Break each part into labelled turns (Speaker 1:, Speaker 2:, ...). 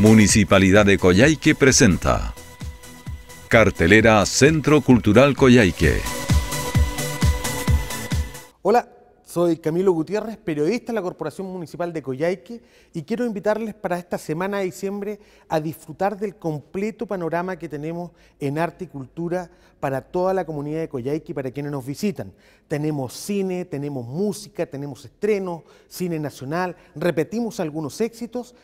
Speaker 1: Municipalidad de Coyhaique presenta Cartelera Centro Cultural Coyhaique.
Speaker 2: Hola, soy Camilo Gutiérrez, periodista de la Corporación Municipal de Coyhaique y quiero invitarles para esta semana de diciembre a disfrutar del completo panorama que tenemos en arte y cultura para toda la comunidad de Coyhaique y para quienes nos visitan. Tenemos cine, tenemos música, tenemos estrenos, cine nacional, repetimos algunos éxitos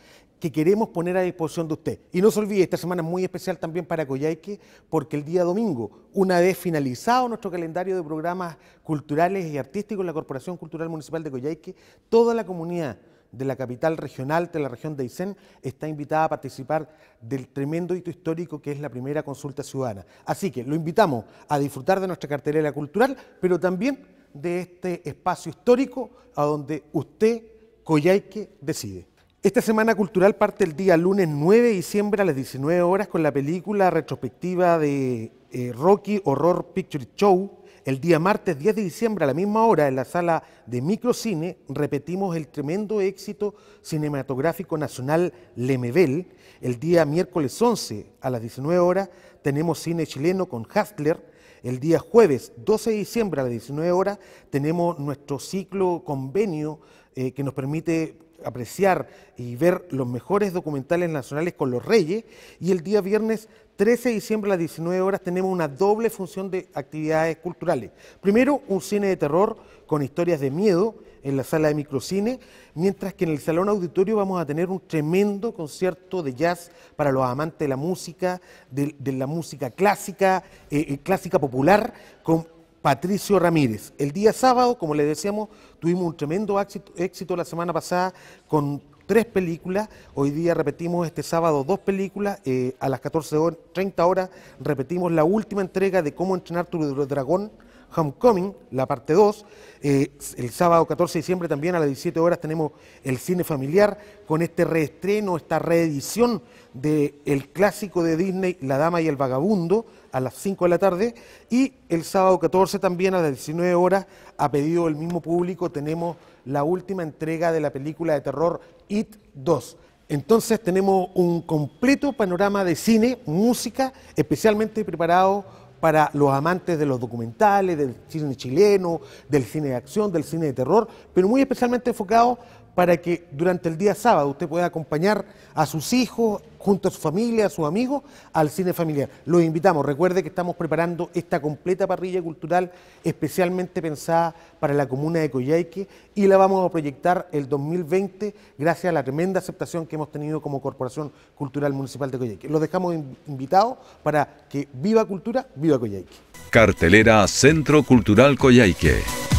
Speaker 2: que queremos poner a disposición de usted. Y no se olvide, esta semana es muy especial también para Coyhaique, porque el día domingo, una vez finalizado nuestro calendario de programas culturales y artísticos en la Corporación Cultural Municipal de Coyhaique, toda la comunidad de la capital regional, de la región de Aysén, está invitada a participar del tremendo hito histórico que es la primera consulta ciudadana. Así que lo invitamos a disfrutar de nuestra cartelera cultural, pero también de este espacio histórico a donde usted, Coyhaique, decide. Esta semana cultural parte el día lunes 9 de diciembre a las 19 horas con la película retrospectiva de eh, Rocky Horror Picture Show. El día martes 10 de diciembre a la misma hora en la sala de microcine repetimos el tremendo éxito cinematográfico nacional Lemebel. El día miércoles 11 a las 19 horas tenemos cine chileno con Hustler. El día jueves 12 de diciembre a las 19 horas tenemos nuestro ciclo convenio eh, que nos permite apreciar y ver los mejores documentales nacionales con los Reyes. Y el día viernes 13 de diciembre a las 19 horas tenemos una doble función de actividades culturales. Primero, un cine de terror con historias de miedo en la sala de microcine, mientras que en el salón auditorio vamos a tener un tremendo concierto de jazz para los amantes de la música, de, la música clásica, eh, eh, clásica popular, con Patricio Ramírez. El día sábado, como le decíamos, tuvimos un tremendo éxito, la semana pasada con tres películas. Hoy día repetimos este sábado dos películas. Eh, a las 14.30 horas repetimos la última entrega de Cómo entrenar tu dragón Homecoming, la parte 2. Eh, el sábado 14 de diciembre también a las 17 horas tenemos el cine familiar con este reestreno, esta reedición del clásico de Disney, La Dama y el Vagabundo, a las 5 de la tarde. Y el sábado 14 también a las 19 horas, a pedido del mismo público, tenemos la última entrega de la película de terror It 2. Entonces tenemos un completo panorama de cine, música, especialmente preparado para los amantes de los documentales, del cine chileno, del cine de acción, del cine de terror, pero muy especialmente enfocado para que durante el día sábado usted pueda acompañar a sus hijos, junto a su familia, a sus amigos, al cine familiar. Los invitamos. Recuerde que estamos preparando esta completa parrilla cultural especialmente pensada para la comuna de Coyhaique y la vamos a proyectar el 2020 gracias a la tremenda aceptación que hemos tenido como Corporación Cultural Municipal de Coyhaique. Los dejamos invitados para que viva cultura, viva Coyhaique.
Speaker 1: Cartelera Centro Cultural Coyhaique.